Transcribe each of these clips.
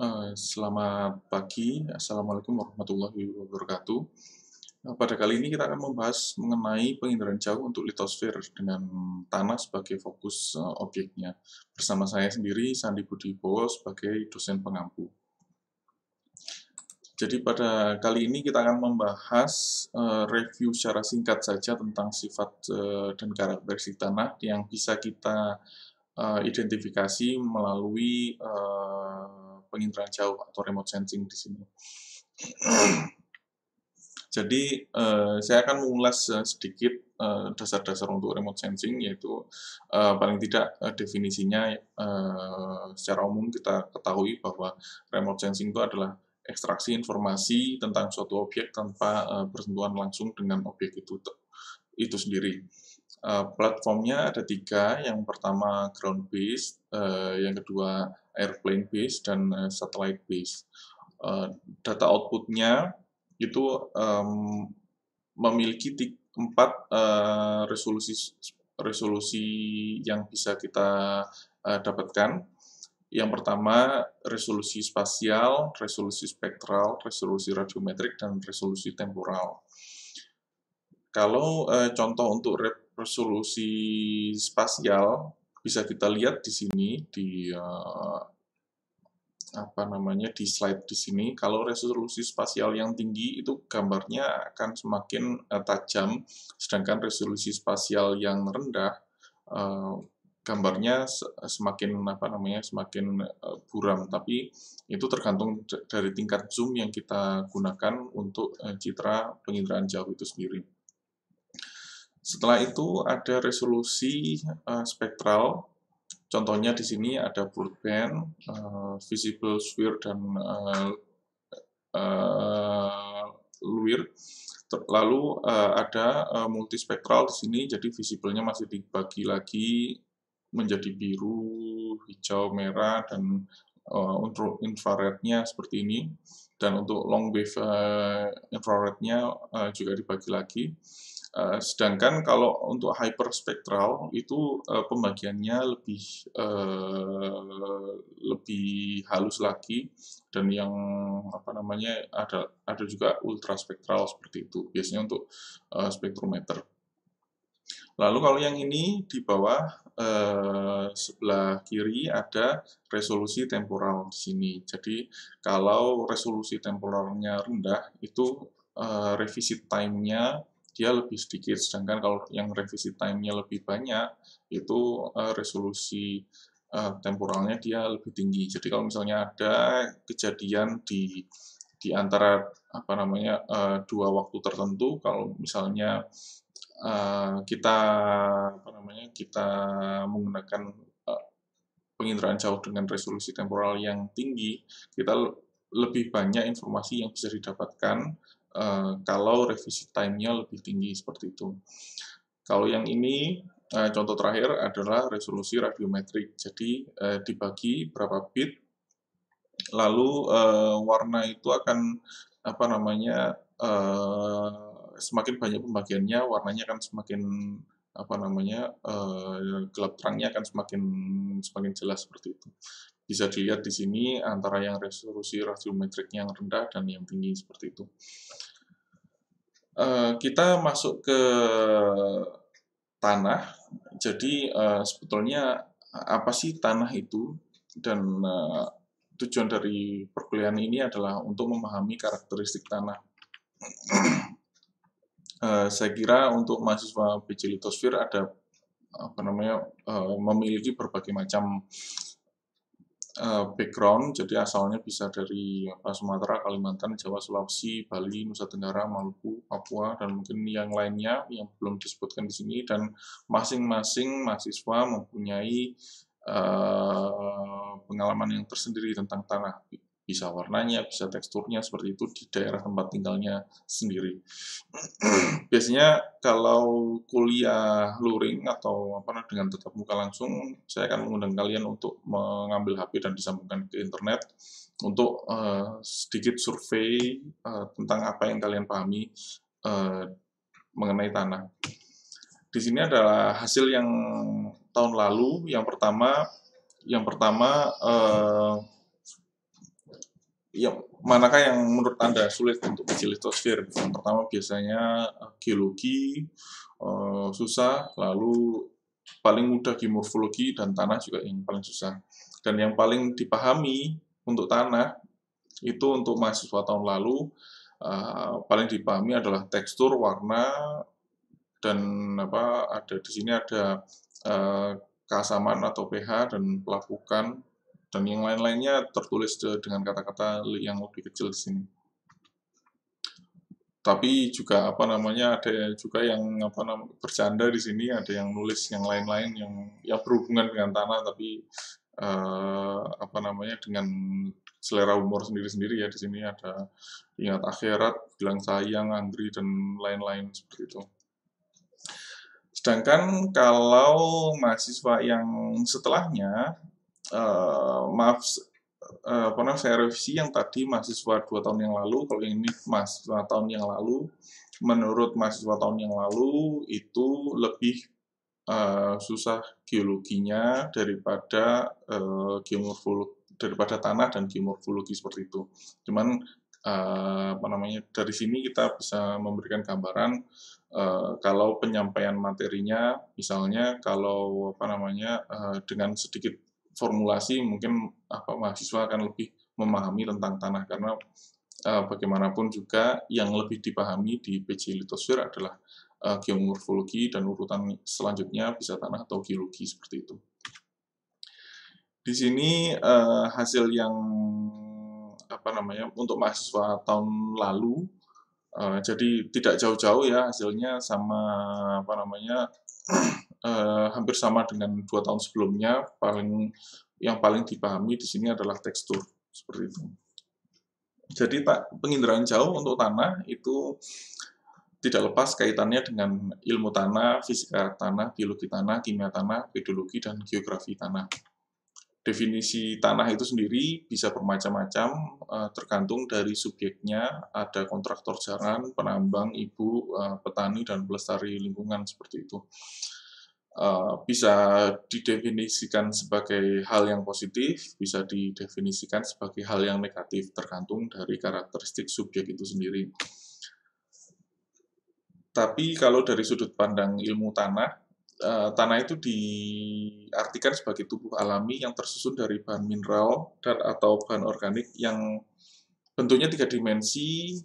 Eh, selamat pagi, Assalamualaikum warahmatullahi wabarakatuh. Eh, pada kali ini kita akan membahas mengenai penginderaan jauh untuk litosfer dengan tanah sebagai fokus eh, objeknya. Bersama saya sendiri, Sandi Budi Bowo sebagai dosen pengampu. Jadi pada kali ini kita akan membahas review secara singkat saja tentang sifat uh, dan karakteristik tanah yang bisa kita identifikasi melalui penginderaan jauh atau remote sensing di sini. Jadi eh, saya akan mengulas eh, sedikit eh, dasar-dasar eh, untuk remote sensing yaitu eh, paling tidak eh, definisinya eh, secara umum kita ketahui bahwa remote sensing itu adalah ekstraksi informasi tentang suatu objek tanpa eh, bersentuhan langsung dengan objek itu itu sendiri. Uh, platformnya ada tiga, yang pertama ground-based, uh, yang kedua airplane base dan uh, satellite base. Uh, data outputnya itu um, memiliki empat uh, resolusi resolusi yang bisa kita uh, dapatkan. Yang pertama resolusi spasial, resolusi spektral, resolusi radiometrik dan resolusi temporal. Kalau uh, contoh untuk resolusi spasial bisa kita lihat di sini di uh, apa namanya di slide di sini kalau resolusi spasial yang tinggi itu gambarnya akan semakin uh, tajam sedangkan resolusi spasial yang rendah uh, gambarnya semakin apa namanya semakin uh, buram tapi itu tergantung dari tingkat zoom yang kita gunakan untuk uh, citra penginderaan jauh itu sendiri. Setelah itu ada resolusi uh, spektral. Contohnya di sini ada broadband, uh, visible sphere dan uh, uh, luir. Lalu uh, ada uh, multispektral di sini, jadi visible-nya masih dibagi lagi menjadi biru, hijau, merah, dan uh, untuk infrarednya seperti ini. Dan untuk long wave uh, infrarednya uh, juga dibagi lagi. Eh, sedangkan kalau untuk hyperspektral itu uh, pembagiannya lebih uh, lebih halus lagi dan yang apa namanya ada ada juga ultraspektral seperti itu biasanya untuk uh, spektrometer. Lalu kalau yang ini di bawah uh, sebelah kiri ada resolusi temporal di sini. Jadi kalau resolusi temporalnya rendah itu Uh, revisit time-nya dia lebih sedikit. Sedangkan kalau yang revisi time-nya lebih banyak, itu uh, resolusi uh, temporalnya dia lebih tinggi. Jadi kalau misalnya ada kejadian di di antara apa namanya uh, dua waktu tertentu, kalau misalnya uh, kita apa namanya kita menggunakan uh, penginderaan jauh dengan resolusi temporal yang tinggi, kita lebih banyak informasi yang bisa didapatkan Eh, kalau revisi time-nya lebih tinggi seperti itu. Kalau yang ini eh, contoh terakhir adalah resolusi radiometrik. Jadi eh, dibagi berapa bit, lalu warna itu akan apa namanya semakin banyak pembagiannya, warnanya akan semakin apa namanya gelap terangnya akan semakin semakin jelas seperti itu bisa dilihat di sini antara yang resolusi radiometriknya yang rendah dan yang tinggi seperti itu. Eh, kita masuk ke tanah. Jadi eh, sebetulnya apa sih tanah itu dan eh, tujuan dari perkuliahan ini adalah untuk memahami karakteristik tanah. saya kira untuk mahasiswa PJ Litosfer ada apa namanya memiliki berbagai macam Eh, background, jadi asalnya bisa dari apa, Sumatera, Kalimantan, Jawa, Sulawesi, Bali, Nusa Tenggara, Maluku, Papua, dan mungkin yang lainnya yang belum disebutkan di sini. Dan masing-masing mahasiswa mempunyai uh, pengalaman yang tersendiri tentang tanah bisa warnanya, bisa teksturnya seperti itu di daerah tempat tinggalnya sendiri. Biasanya kalau kuliah luring atau apa dengan tetap muka langsung, saya akan mengundang kalian untuk mengambil HP dan disambungkan ke internet untuk uh, sedikit survei uh, tentang apa yang kalian pahami uh, mengenai tanah. Di sini adalah hasil yang tahun lalu yang pertama yang pertama uh, ya manakah yang menurut anda sulit untuk uji litosfer? Yang pertama biasanya eh, geologi uh, susah, lalu paling mudah geomorfologi dan tanah juga yang paling susah. Dan yang paling dipahami untuk tanah itu untuk mahasiswa tahun lalu uh, paling dipahami adalah tekstur, warna dan apa ada di sini ada uh, kasaman atau pH dan pelapukan dan yang lain-lainnya tertulis dengan kata-kata yang lebih kecil di sini. Tapi juga apa namanya ada juga yang apa namanya bercanda di sini, ada yang nulis yang lain-lain yang ya berhubungan dengan tanah tapi eh, apa namanya dengan selera umur sendiri-sendiri ya di sini ada ingat akhirat, bilang sayang, angry dan lain-lain seperti itu. Sedangkan kalau mahasiswa yang setelahnya uh, maaf uh, pernah saya revisi yang tadi mahasiswa dua tahun yang lalu, kalau ini mahasiswa tahun yang lalu. Menurut mahasiswa tahun yang lalu itu lebih uh, susah geologinya daripada uh, geomorfologi daripada tanah dan geomorfologi seperti itu. Cuman uh, apa namanya dari sini kita bisa memberikan gambaran uh, kalau penyampaian materinya, misalnya kalau apa namanya uh, dengan sedikit formulasi mungkin apa mahasiswa akan lebih memahami tentang tanah karena uh, bagaimanapun juga yang lebih dipahami di PJ litosfer adalah uh, geomorfologi dan urutan selanjutnya bisa tanah atau geologi seperti itu. Di sini uh, hasil yang apa namanya untuk mahasiswa tahun lalu uh, jadi tidak jauh-jauh ya hasilnya sama apa namanya uh, hampir sama dengan dua tahun sebelumnya. Paling yang paling dipahami di sini adalah tekstur seperti itu. Jadi tak penginderaan jauh untuk tanah itu tidak lepas kaitannya dengan ilmu tanah, fisika tanah, biologi tanah, kimia tanah, pedologi, dan geografi tanah. Definisi tanah itu sendiri bisa bermacam-macam, eh, tergantung dari subjeknya, ada kontraktor jalan, penambang, ibu, eh, petani, dan pelestari lingkungan, seperti itu. Eh, bisa didefinisikan sebagai hal yang positif, bisa didefinisikan sebagai hal yang negatif, tergantung dari karakteristik subjek itu sendiri. Tapi kalau dari sudut pandang ilmu tanah, eh, tanah itu diartikan sebagai tubuh alami yang tersusun dari bahan mineral dan atau bahan organik yang bentuknya tiga dimensi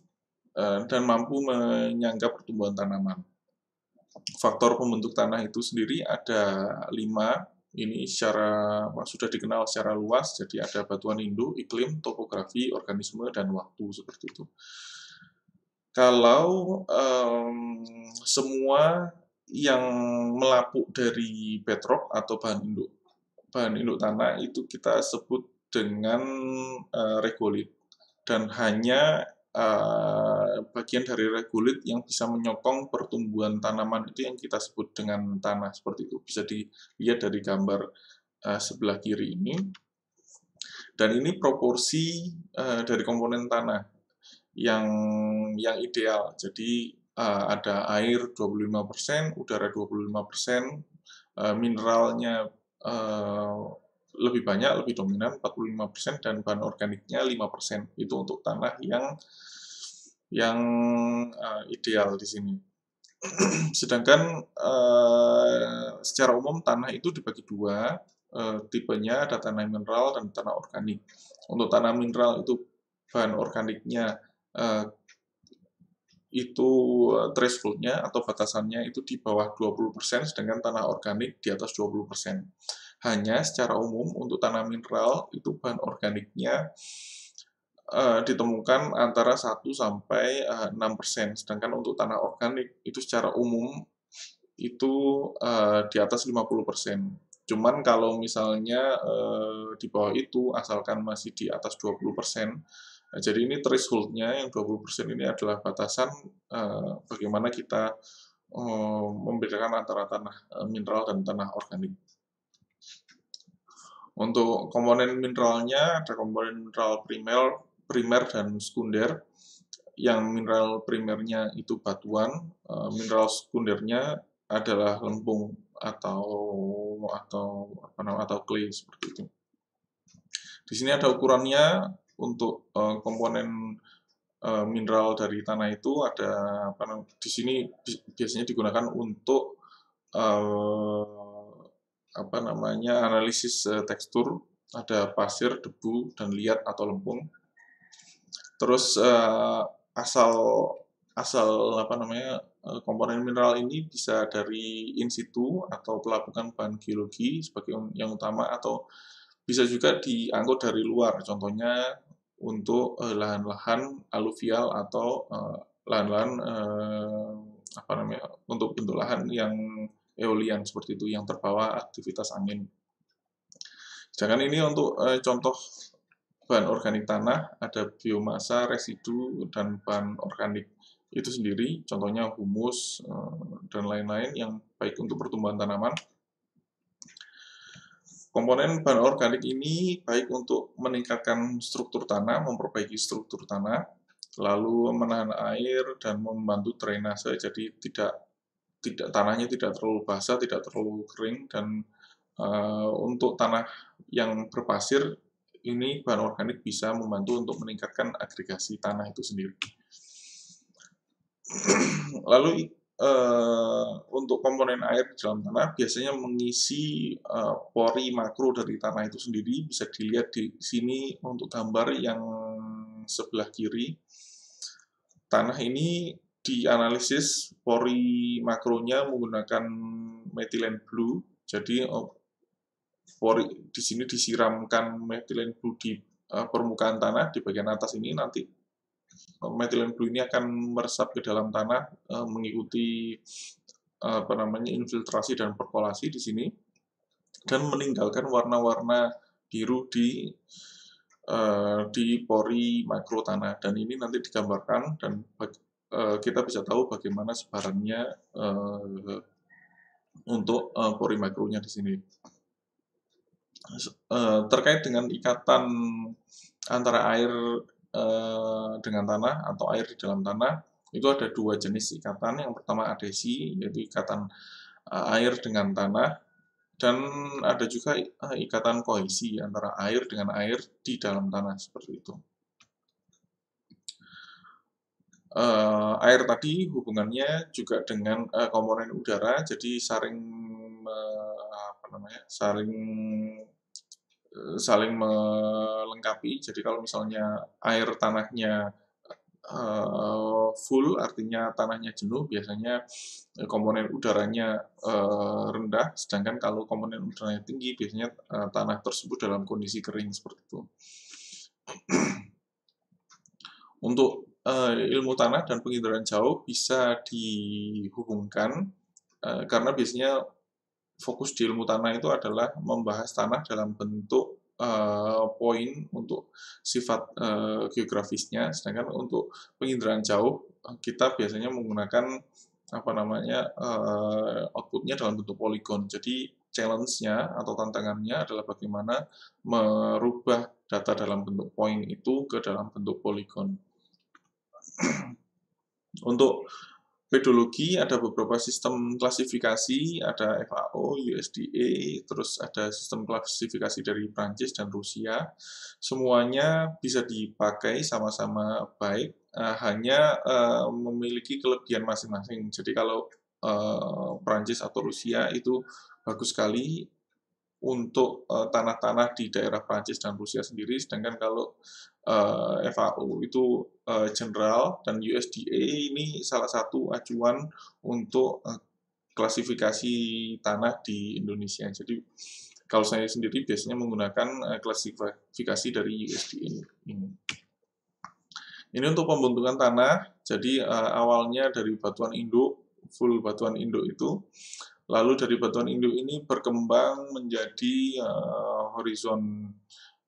eh, dan mampu menyangga pertumbuhan tanaman faktor pembentuk tanah itu sendiri ada lima. Ini secara sudah dikenal secara luas, jadi ada batuan induk, iklim, topografi, organisme, dan waktu seperti itu. Kalau um, semua yang melapuk dari bedrock atau bahan induk bahan induk tanah itu kita sebut dengan uh, eh, regolit dan hanya Eh, bagian dari regulit yang bisa menyokong pertumbuhan tanaman itu yang kita sebut dengan tanah seperti itu. Bisa dilihat dari gambar eh, sebelah kiri ini. Dan ini proporsi eh, dari komponen tanah yang yang ideal. Jadi ada air 25%, udara 25%, uh, mineralnya lebih banyak, lebih dominan 45% dan bahan organiknya 5%. Itu untuk tanah yang yang uh, ideal di sini. Sedangkan uh, secara umum tanah itu dibagi dua, uh, tipenya ada tanah mineral dan tanah organik. Untuk tanah mineral itu bahan organiknya uh, itu thresholdnya atau batasannya itu di bawah 20%, sedangkan tanah organik di atas 20%. Hanya secara umum untuk tanah mineral itu bahan organiknya uh, ditemukan antara 1 sampai uh, persen, sedangkan untuk tanah organik itu secara umum itu uh, di atas 50%. Cuman kalau misalnya uh, di bawah itu, asalkan masih di atas 20%, nah, jadi ini thresholdnya yang 20% ini adalah batasan uh, bagaimana kita membedakan antara tanah mineral dan tanah organik. Untuk komponen mineralnya ada komponen mineral primer, primer dan sekunder. Yang mineral primernya itu batuan, eh, mineral sekundernya adalah lempung atau atau apa namanya atau clay seperti itu. Di sini ada ukurannya untuk eh, komponen eh, mineral dari tanah itu ada apa namanya di sini biasanya digunakan untuk apa namanya analisis uh, tekstur ada pasir debu dan liat atau lempung terus uh, asal asal apa namanya eh, komponen mineral ini bisa dari in situ atau pelabuhan bahan geologi sebagai yang utama atau bisa juga diangkut dari luar contohnya untuk lahan-lahan aluvial atau lahan-lahan apa namanya untuk bentuk lahan yang eolian seperti itu yang terbawa aktivitas angin. Jangan ini untuk e, contoh bahan organik tanah, ada biomasa, residu, dan bahan organik itu sendiri, contohnya humus, e, dan lain-lain yang baik untuk pertumbuhan tanaman. Komponen bahan organik ini baik untuk meningkatkan struktur tanah, memperbaiki struktur tanah, lalu menahan air dan membantu drainase, jadi tidak tidak tanahnya tidak terlalu basah, tidak terlalu kering dan uh, untuk tanah yang berpasir ini bahan organik bisa membantu untuk meningkatkan agregasi tanah itu sendiri. Lalu uh, untuk komponen air di dalam tanah biasanya mengisi uh, pori makro dari tanah itu sendiri bisa dilihat di sini untuk gambar yang sebelah kiri. Tanah ini dianalisis pori makronya menggunakan methylene blue. Jadi oh, pori di sini disiramkan methylene blue di eh, permukaan tanah di bagian atas ini nanti oh, methylene blue ini akan meresap ke dalam tanah eh, mengikuti eh, apa namanya infiltrasi dan perkolasi di sini dan meninggalkan warna-warna biru di di pori makro tanah dan ini nanti digambarkan dan Eh, kita bisa tahu bagaimana sebarannya eh, untuk eh, pori makronya di sini. terkait dengan ikatan antara air dengan tanah atau air di dalam tanah, itu ada dua jenis ikatan. Yang pertama adhesi, yaitu ikatan air dengan tanah, dan ada juga ikatan kohesi antara air dengan air di dalam tanah seperti itu uh, air tadi hubungannya juga dengan uh, komponen udara jadi saling uh, apa namanya saling eh, saling melengkapi jadi kalau misalnya air tanahnya uh, full artinya tanahnya jenuh biasanya komponen udaranya uh, rendah sedangkan kalau komponen udaranya tinggi biasanya uh, tanah tersebut dalam kondisi kering seperti itu untuk uh, ilmu tanah dan penginderaan jauh bisa dihubungkan uh, karena biasanya fokus di ilmu tanah itu adalah membahas tanah dalam bentuk uh, poin untuk sifat uh, geografisnya, sedangkan untuk penginderaan jauh kita biasanya menggunakan apa namanya uh, outputnya dalam bentuk poligon. Jadi challenge-nya atau tantangannya adalah bagaimana merubah data dalam bentuk poin itu ke dalam bentuk poligon. Untuk pedologi ada beberapa sistem klasifikasi, ada FAO, USDA, terus ada sistem klasifikasi dari Prancis dan Rusia. Semuanya bisa dipakai sama-sama baik, eh, hanya eh, memiliki kelebihan masing-masing. Jadi kalau uh, Prancis atau Rusia itu bagus sekali untuk tanah-tanah tanah -tanah di daerah Prancis dan Rusia sendiri, sedangkan kalau uh, eh, FAO itu eh, general dan USDA ini salah satu acuan untuk eh, klasifikasi tanah di Indonesia. Jadi kalau saya sendiri biasanya menggunakan klasifikasi dari USDA ini. Ini untuk pembentukan tanah. Jadi awalnya dari batuan induk, full batuan induk itu lalu dari batuan induk ini berkembang menjadi uh, horizon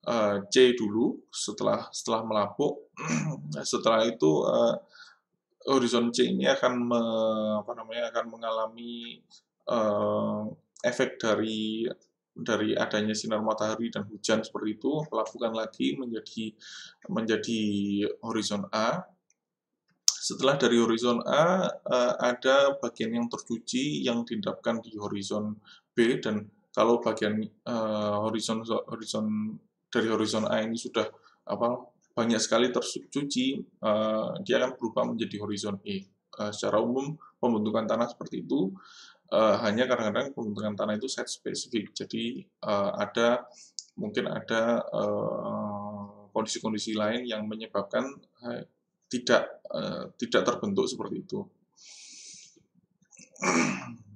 Eh, C dulu setelah setelah melapuk setelah itu uh, horizon C ini akan me, apa namanya akan mengalami uh, efek dari dari adanya sinar matahari dan hujan seperti itu melapukan lagi menjadi menjadi horizon A setelah dari horizon A uh, ada bagian yang tercuci yang didapkan di horizon B dan kalau bagian uh, horizon horizon dari horizon A ini sudah apa banyak sekali tercuci, eh, dia akan berubah menjadi horizon E. Eh, secara umum pembentukan tanah seperti itu eh, hanya kadang-kadang pembentukan tanah itu set spesifik. Jadi ada mungkin ada kondisi-kondisi lain yang menyebabkan tidak tidak terbentuk seperti itu.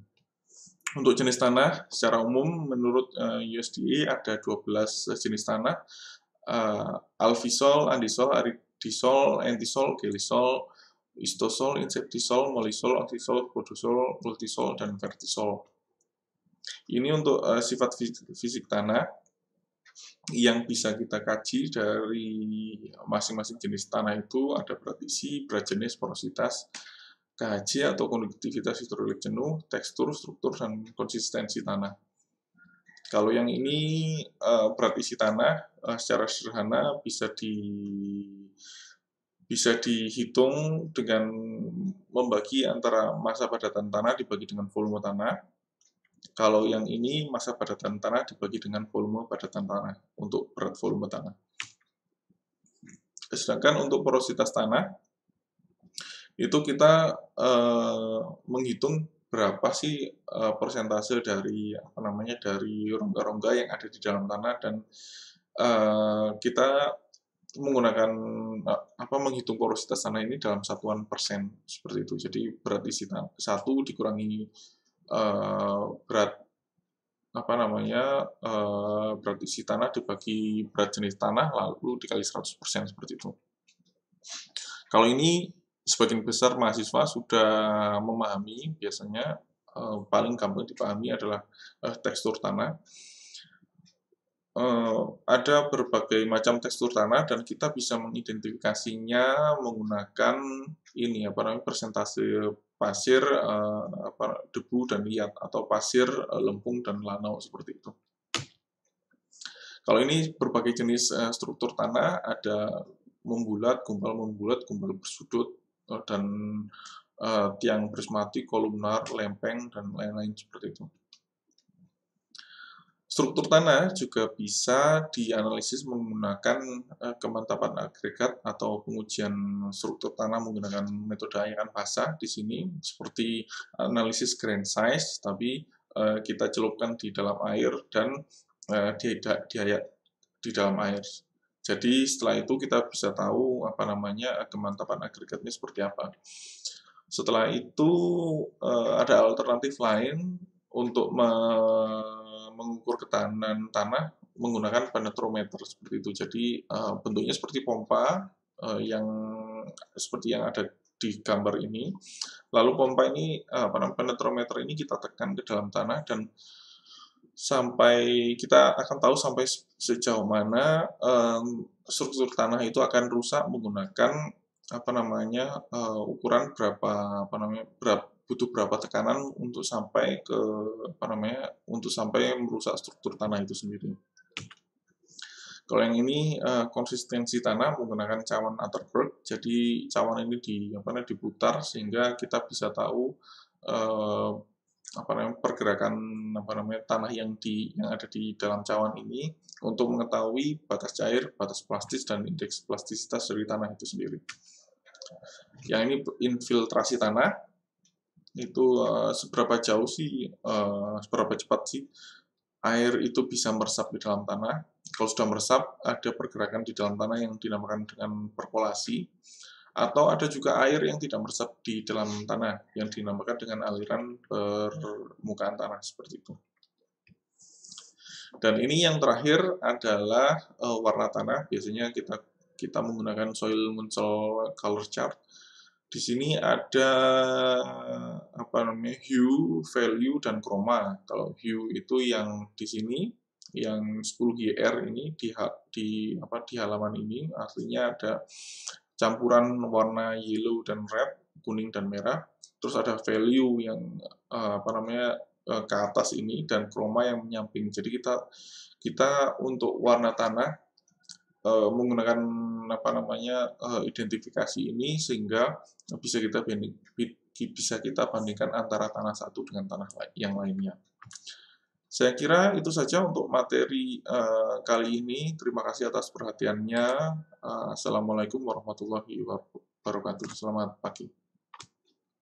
Untuk jenis tanah secara umum menurut uh, eh, USDA ada 12 jenis tanah uh, alfisol, andisol, aridisol, entisol, gelisol, istosol, inseptisol, molisol, oxisol, podosol, multisol, dan vertisol. Ini untuk uh, sifat fisik, tanah yang bisa kita kaji dari masing-masing jenis tanah itu ada berat isi, berat jenis, porositas, KHC atau konduktivitas hidrolik jenuh, tekstur, struktur, dan konsistensi tanah. Kalau yang ini uh, berat isi tanah eh, secara sederhana bisa di bisa dihitung dengan membagi antara masa padatan tanah dibagi dengan volume tanah. Kalau yang ini masa padatan tanah dibagi dengan volume padatan tanah untuk berat volume tanah. Sedangkan untuk porositas tanah itu kita uh, menghitung berapa sih uh, persentase dari apa namanya dari rongga-rongga yang ada di dalam tanah dan uh, kita menggunakan apa menghitung porositas tanah ini dalam satuan persen seperti itu. Jadi berat isi satu dikurangi uh, berat apa namanya uh, berat isi tanah dibagi berat jenis tanah lalu dikali 100% seperti itu. Kalau ini sebagian besar mahasiswa sudah memahami biasanya eh, paling gampang dipahami adalah eh, tekstur tanah. Eh, ada berbagai macam tekstur tanah dan kita bisa mengidentifikasinya menggunakan ini apa namanya persentase pasir eh, apa debu dan liat atau pasir eh, lempung dan lanau seperti itu. Kalau ini berbagai jenis eh, struktur tanah ada membulat, gumpal membulat, gumpal bersudut, dan uh, tiang prismatik, kolumnar, lempeng, dan lain-lain seperti itu. Struktur tanah juga bisa dianalisis menggunakan uh, kemantapan agregat atau pengujian struktur tanah menggunakan metode ayakan basah di sini seperti analisis grain size tapi uh, kita celupkan di dalam air dan uh, di, di, di, di dalam air jadi setelah itu kita bisa tahu apa namanya eh, kemantapan agregatnya seperti apa. Setelah itu eh, ada alternatif lain untuk mengukur ketahanan tanah menggunakan penetrometer seperti itu. Jadi eh, bentuknya seperti pompa yang seperti yang ada di gambar ini. Lalu pompa ini apa namanya penetrometer ini kita tekan ke dalam tanah dan sampai kita akan tahu sampai sejauh mana um, struktur tanah itu akan rusak menggunakan apa namanya uh, ukuran berapa apa namanya berapa butuh berapa tekanan untuk sampai ke apa namanya untuk sampai merusak struktur tanah itu sendiri. Kalau yang ini uh, konsistensi tanah menggunakan cawan Atterberg, jadi cawan ini di apa namanya diputar sehingga kita bisa tahu uh, apa namanya pergerakan apa namanya tanah yang di yang ada di dalam cawan ini untuk mengetahui batas cair, batas plastis dan indeks plastisitas dari tanah itu sendiri. Yang ini infiltrasi tanah itu uh, seberapa jauh sih, uh, seberapa cepat sih air itu bisa meresap di dalam tanah. Kalau sudah meresap, ada pergerakan di dalam tanah yang dinamakan dengan perkolasi atau ada juga air yang tidak meresap di dalam tanah yang dinamakan dengan aliran permukaan tanah seperti itu. Dan ini yang terakhir adalah uh, warna tanah. Biasanya kita kita menggunakan soil muncul color chart. Di sini ada apa namanya hue, value dan chroma. Kalau hue itu yang di sini yang 10 GR ini di di apa di halaman ini artinya ada campuran warna yellow dan red, kuning dan merah. Terus ada value yang eh, apa namanya eh, ke atas ini dan chroma yang menyamping. Jadi kita kita untuk warna tanah eh, menggunakan apa namanya identifikasi ini sehingga bisa kita bisa kita bandingkan antara tanah satu dengan tanah yang lainnya. Saya kira itu saja untuk materi uh, kali ini. Terima kasih atas perhatiannya. Uh, Assalamualaikum warahmatullahi wabarakatuh. Selamat pagi.